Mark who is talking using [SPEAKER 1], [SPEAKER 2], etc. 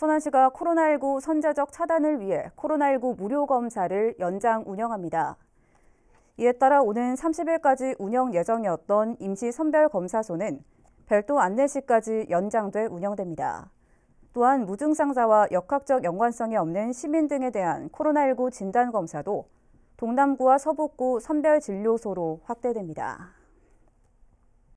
[SPEAKER 1] 천안시가 코로나19 선제적 차단을 위해 코로나19 무료 검사를 연장 운영합니다. 이에 따라 오는 30일까지 운영 예정이었던 임시 선별 검사소는 별도 안내시까지 연장돼 운영됩니다. 또한 무증상자와 역학적 연관성이 없는 시민 등에 대한 코로나19 진단 검사도 동남구와 서북구 선별진료소로 확대됩니다.